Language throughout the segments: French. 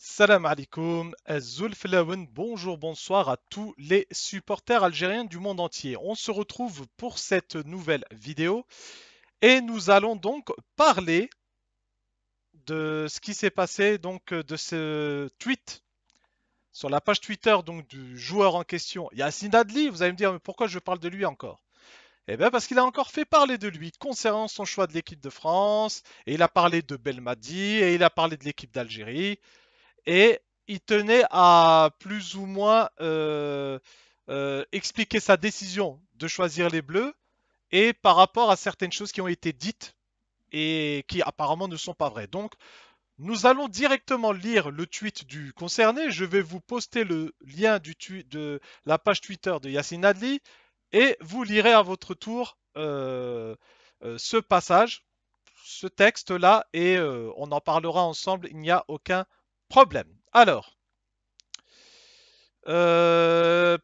Salam alaikum, Zulfelawen, bonjour, bonsoir à tous les supporters algériens du monde entier. On se retrouve pour cette nouvelle vidéo et nous allons donc parler de ce qui s'est passé donc de ce tweet sur la page Twitter donc du joueur en question, Yassine Adli. Vous allez me dire mais pourquoi je parle de lui encore eh bien parce qu'il a encore fait parler de lui concernant son choix de l'équipe de France, et il a parlé de Belmadi, et il a parlé de l'équipe d'Algérie et il tenait à plus ou moins euh, euh, expliquer sa décision de choisir les bleus et par rapport à certaines choses qui ont été dites et qui apparemment ne sont pas vraies. Donc, nous allons directement lire le tweet du concerné. Je vais vous poster le lien de la page Twitter de Yassine Adli et vous lirez à votre tour euh, ce passage, ce texte-là, et on en parlera ensemble. Il n'y a aucun problème. Alors. Euh,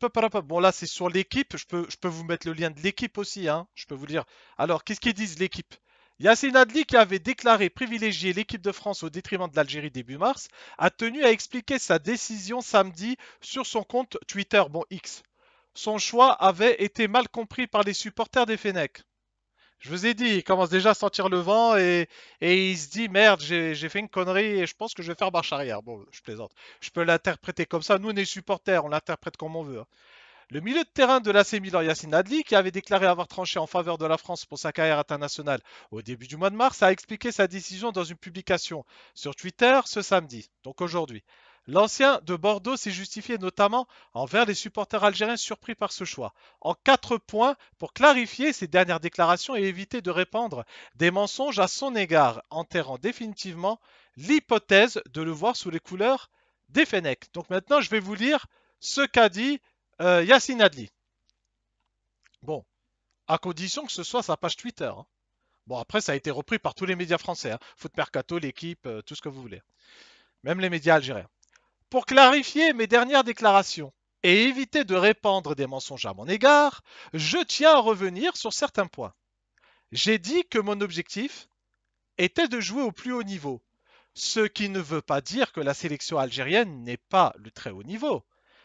bon là c'est sur l'équipe, je peux, je peux vous mettre le lien de l'équipe aussi, hein. je peux vous dire. Alors qu'est-ce qu'ils disent l'équipe Yassine Adli, qui avait déclaré privilégier l'équipe de France au détriment de l'Algérie début mars, a tenu à expliquer sa décision samedi sur son compte Twitter, bon X. Son choix avait été mal compris par les supporters des Fennecs. Je vous ai dit, il commence déjà à sentir le vent et, il se dit merde, j'ai fait une connerie et je pense que je vais faire marche arrière. Bon, je plaisante. Je peux l'interpréter comme ça. Nous, on est supporters, on l'interprète comme on veut. Hein. Le milieu de terrain de l'AC Milan, Yassine Adli, qui avait déclaré avoir tranché en faveur de la France pour sa carrière internationale au début du mois de mars, a expliqué sa décision dans une publication sur Twitter ce samedi, donc aujourd'hui. L'ancien de Bordeaux s'est justifié notamment envers les supporters algériens surpris par ce choix, en quatre points pour clarifier ses dernières déclarations et éviter de répandre des mensonges à son égard, enterrant définitivement l'hypothèse de le voir sous les couleurs des Fennecs. Donc maintenant, je vais vous lire ce qu'a dit euh, Yassine Adli. Bon, à condition que ce soit sa page Twitter. Hein. Bon, après, ça a été repris par tous les médias français, hein. Foot Mercato, l'équipe, euh, tout ce que vous voulez. Même les médias algériens. Pour clarifier mes dernières déclarations et éviter de répandre des mensonges à mon égard, je tiens à revenir sur certains points. J'ai dit que mon objectif était de jouer au plus haut niveau, ce qui ne veut pas dire que la sélection algérienne n'est pas le très haut niveau,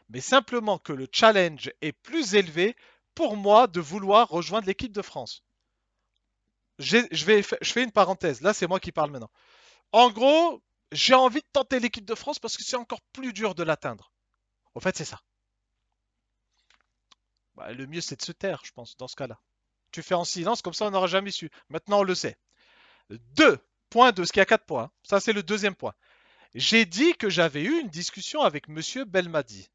mais simplement que le challenge est plus élevé pour moi de vouloir rejoindre l'équipe de France. Je, fais une parenthèse, là c'est moi qui parle maintenant. En gros, j'ai envie de tenter l'équipe de France parce que c'est encore plus dur de l'atteindre. Au fait, c'est ça. Bah, le mieux, c'est de se taire, je pense, dans ce cas-là. Tu fais en silence, comme ça, on n'aura jamais su. Maintenant, on le sait. Deux points de ce qui a quatre points. Hein. Ça, c'est le deuxième point. J'ai dit que j'avais eu une discussion avec Monsieur Belmadi,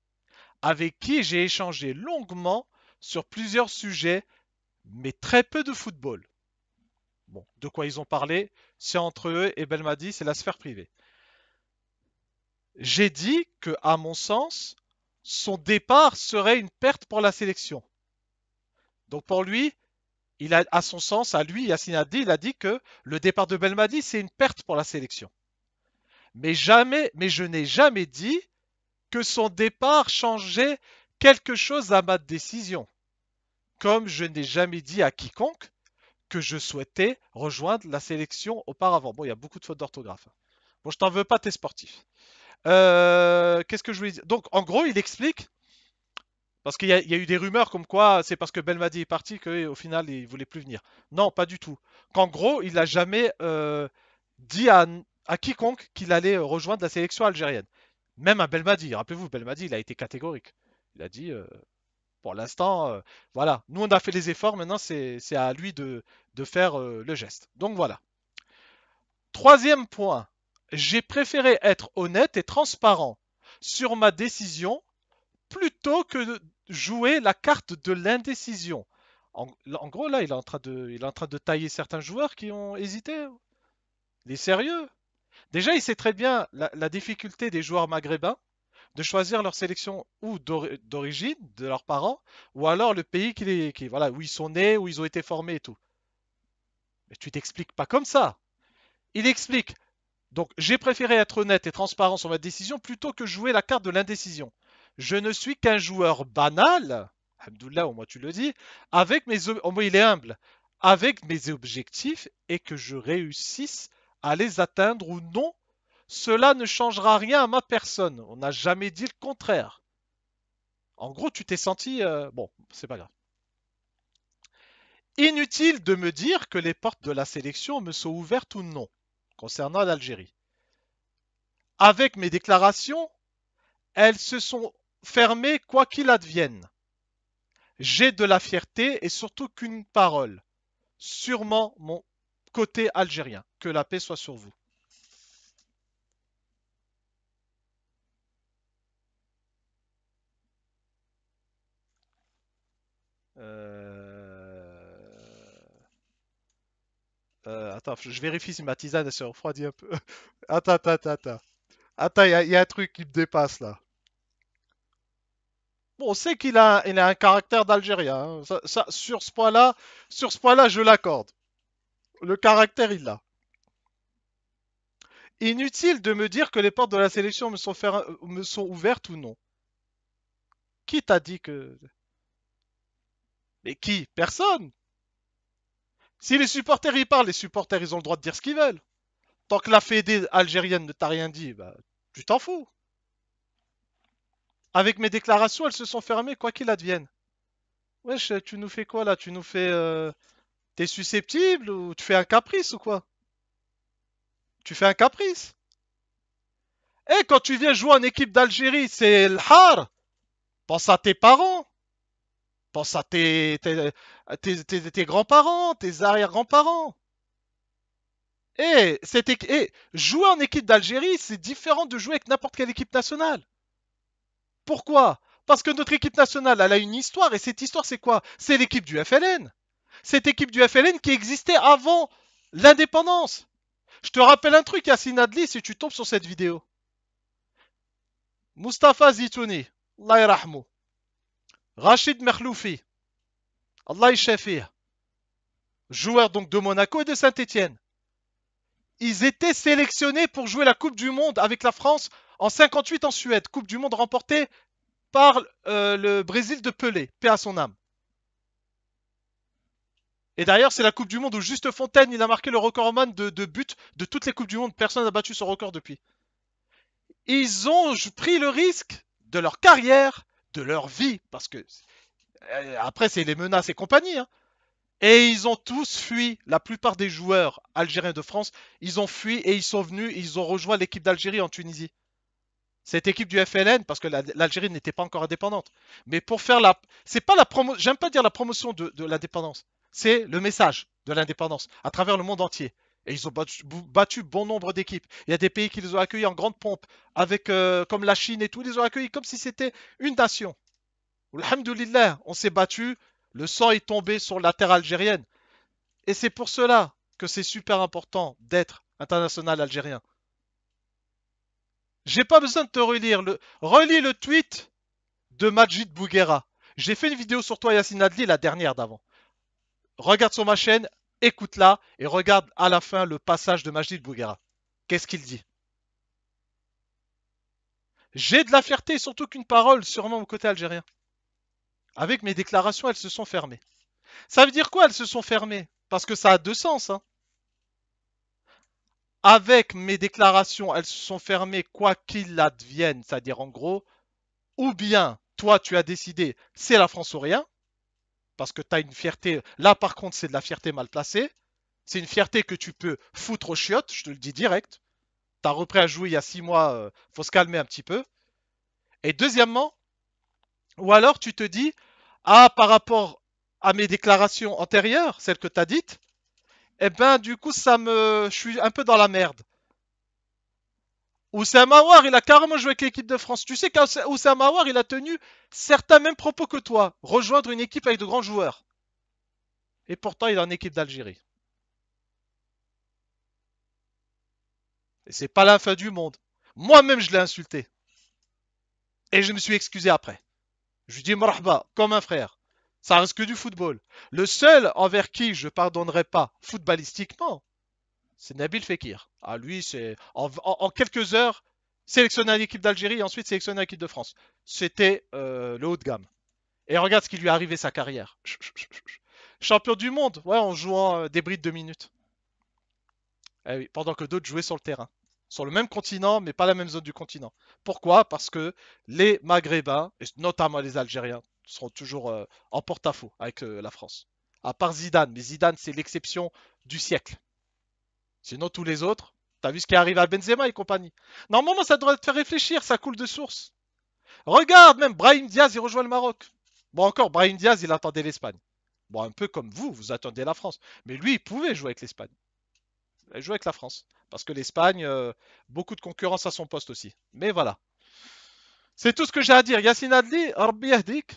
avec qui j'ai échangé longuement sur plusieurs sujets, mais très peu de football de quoi ils ont parlé, c'est entre eux et Belmadi, c'est la sphère privée. J'ai dit que, à mon sens, son départ serait une perte pour la sélection. Donc pour lui, il a, à son sens, à lui, Yassine dit, il a dit que le départ de Belmadi, c'est une perte pour la sélection. Mais jamais, mais je n'ai jamais dit que son départ changeait quelque chose à ma décision. Comme je n'ai jamais dit à quiconque que je souhaitais rejoindre la sélection auparavant. Bon, il y a beaucoup de fautes d'orthographe. Bon, je t'en veux pas, t'es sportif. Euh, qu'est-ce que je voulais dire Donc, en gros, il explique, parce qu'il y, a eu des rumeurs comme quoi c'est parce que Belmadi est parti qu'au final, il voulait plus venir. Non, pas du tout. Qu'en gros, il n'a jamais euh, dit à, quiconque qu'il allait rejoindre la sélection algérienne. Même à Belmadi. Rappelez-vous, Belmadi, il a été catégorique. Il a dit, euh, pour l'instant, voilà, nous on a fait les efforts, maintenant c'est à lui de, de faire euh, le geste. Donc voilà. Troisième point, j'ai préféré être honnête et transparent sur ma décision plutôt que de jouer la carte de l'indécision. En, gros, là, il est en, train de, il en train de tailler certains joueurs qui ont hésité. Il est sérieux. Déjà, il sait très bien la, difficulté des joueurs maghrébins de choisir leur sélection ou d'origine de leurs parents, ou alors le pays qui, voilà, où ils sont nés, où ils ont été formés et tout tu t'expliques pas comme ça. Il explique. Donc j'ai préféré être honnête et transparent sur ma décision plutôt que jouer la carte de l'indécision. Je ne suis qu'un joueur banal, Abdullah au moins tu le dis, avec mes au il est humble, avec mes objectifs et que je réussisse à les atteindre ou non, cela ne changera rien à ma personne. On n'a jamais dit le contraire. En gros, tu t'es senti... Euh, bon, c'est pas grave. Inutile de me dire que les portes de la sélection me sont ouvertes ou non concernant l'Algérie. Avec mes déclarations, elles se sont fermées quoi qu'il advienne. J'ai de la fierté et surtout qu'une parole, sûrement mon côté algérien. Que la paix soit sur vous. Euh, Euh, attends, je vérifie si ma tisane se refroidit un peu. attends, attends, attends, attends. il y, a un truc qui me dépasse là. Bon, on sait qu'il a, il a un caractère d'Algérien. Hein. sur ce point-là, point je l'accorde. Le caractère, il l'a. Inutile de me dire que les portes de la sélection me sont ouvertes ou non. Qui t'a dit que... Mais qui Personne si les supporters y parlent, les supporters ils ont le droit de dire ce qu'ils veulent. Tant que la fédé algérienne ne t'a rien dit, bah, tu t'en fous. Avec mes déclarations, elles se sont fermées quoi qu'il advienne. Wesh, tu nous fais quoi là Tu nous fais. Euh, t'es susceptible ou tu fais un caprice ou quoi Tu fais un caprice Eh, quand tu viens jouer en équipe d'Algérie, c'est l'Har Pense à tes parents Pense à tes, tes, grands-parents, tes arrière-grands-parents. Eh, et, eh, jouer en équipe d'Algérie, c'est différent de jouer avec n'importe quelle équipe nationale. Pourquoi Parce que notre équipe nationale, elle a une histoire. Et cette histoire, c'est quoi C'est l'équipe du FLN. Cette équipe du FLN qui existait avant l'indépendance. Je te rappelle un truc, Yassine Adli, si tu tombes sur cette vidéo. Mustafa Zitouni, Allah Rachid Merloufi, Allah joueur donc de Monaco et de Saint-Étienne. Ils étaient sélectionnés pour jouer la Coupe du Monde avec la France en 58 en Suède, Coupe du Monde remportée par euh, le Brésil de Pelé, paix à son âme. Et d'ailleurs, c'est la Coupe du Monde où Juste Fontaine, il a marqué le record de, de buts de toutes les Coupes du Monde. Personne n'a battu ce record depuis. Ils ont pris le risque de leur carrière de leur vie, parce que euh, après c'est les menaces et compagnie. Hein. Et ils ont tous fui, la plupart des joueurs algériens de France, ils ont fui et ils sont venus, ils ont rejoint l'équipe d'Algérie en Tunisie. Cette équipe du FLN, parce que l'Algérie n'était pas encore indépendante. Mais pour faire la... C'est pas la promotion, j'aime pas dire la promotion de l'indépendance, c'est le message de l'indépendance à travers le monde entier. Et ils ont battu, bon nombre d'équipes. Il y a des pays qui les ont accueillis en grande pompe, avec, euh, comme la Chine et tout, ils les ont accueillis comme si c'était une nation. Alhamdoulilah, on s'est battu, le sang est tombé sur la terre algérienne. Et c'est pour cela que c'est super important d'être international algérien. J'ai pas besoin de te relire. Le... Relis le tweet de Majid Bouguera. J'ai fait une vidéo sur toi, Yassine Adli, la dernière d'avant. Regarde sur ma chaîne, Écoute-la et regarde à la fin le passage de Majid Bouguera. Qu'est-ce qu'il dit J'ai de la fierté, surtout qu'une parole, sûrement au côté algérien. Avec mes déclarations, elles se sont fermées. Ça veut dire quoi, elles se sont fermées Parce que ça a deux sens. Hein. Avec mes déclarations, elles se sont fermées quoi qu'il advienne, c'est-à-dire en gros, ou bien toi tu as décidé c'est la France ou rien, parce que tu as une fierté. Là, par contre, c'est de la fierté mal placée. C'est une fierté que tu peux foutre aux chiottes, je te le dis direct. Tu as repris à jouer il y a six mois, euh, faut se calmer un petit peu. Et deuxièmement, ou alors tu te dis, ah, par rapport à mes déclarations antérieures, celles que tu as dites, eh ben, du coup, ça me. Je suis un peu dans la merde. Oussama Aouar, il a carrément joué avec l'équipe de France. Tu sais qu'Oussama il a tenu certains mêmes propos que toi. Rejoindre une équipe avec de grands joueurs. Et pourtant, il est en équipe d'Algérie. Et c'est pas la fin du monde. Moi-même, je l'ai insulté. Et je me suis excusé après. Je lui dis marhaba, comme un frère. Ça reste que du football. Le seul envers qui je pardonnerai pas footballistiquement, c'est Nabil Fekir. Ah, lui, c'est en, quelques heures, sélectionner l'équipe d'Algérie et ensuite sélectionner l'équipe de France. C'était euh, le haut de gamme. Et regarde ce qui lui est arrivé sa carrière. Champion du monde, ouais, en jouant euh, des brides de minutes. Eh pendant que d'autres jouaient sur le terrain. Sur le même continent, mais pas la même zone du continent. Pourquoi Parce que les Maghrébins, et notamment les Algériens, seront toujours euh, en porte-à-faux avec la France. À part Zidane, mais Zidane, c'est l'exception du siècle. Sinon, tous les autres, t'as vu ce qui arrive à Benzema et compagnie. Normalement, ça devrait te faire réfléchir, ça coule de source. Regarde, même Brahim Diaz, il rejoint le Maroc. Bon, encore, Brahim Diaz, il attendait l'Espagne. Bon, un peu comme vous, vous attendez la France. Mais lui, il pouvait jouer avec l'Espagne. Il jouait avec la France. Parce que l'Espagne, euh, beaucoup de concurrence à son poste aussi. Mais voilà. C'est tout ce que j'ai à dire. Yassine Adli, Rabbi Yahdik.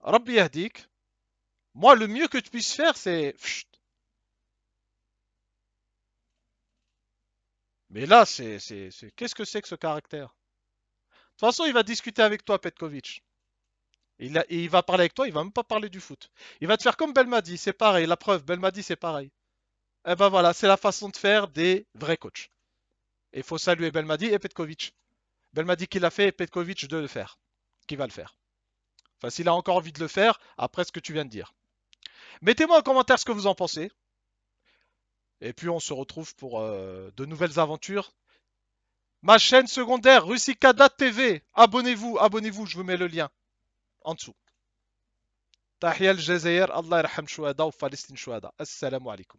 Rabbi Yahdik. Moi, le mieux que tu puisses faire, c'est Mais là, c'est. Qu'est-ce que c'est que ce caractère De toute façon, il va discuter avec toi, Petkovic. Il il va parler avec toi, il va même pas parler du foot. Il va te faire comme Belmadi, c'est pareil. La preuve, Belmadi, c'est pareil. Et eh ben voilà, c'est la façon de faire des vrais coachs. Il faut saluer Belmadi et Petkovic. Belmadi qui l'a fait et Petkovic de le faire. Qui va le faire. Enfin, s'il a encore envie de le faire, après ce que tu viens de dire. Mettez-moi en commentaire ce que vous en pensez. Et puis on se retrouve pour euh, de nouvelles aventures. Ma chaîne secondaire, Russicada TV. Abonnez-vous, abonnez-vous, je vous mets le lien en dessous. Allah الله shuada, ou Palestine shuada. Assalamu alaikum.